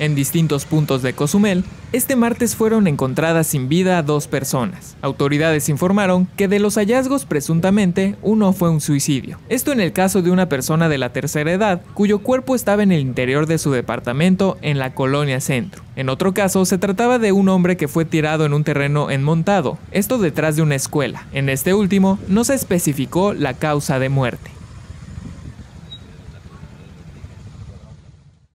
En distintos puntos de Cozumel, este martes fueron encontradas sin vida dos personas. Autoridades informaron que de los hallazgos presuntamente uno fue un suicidio. Esto en el caso de una persona de la tercera edad cuyo cuerpo estaba en el interior de su departamento en la colonia centro. En otro caso se trataba de un hombre que fue tirado en un terreno enmontado, esto detrás de una escuela. En este último no se especificó la causa de muerte.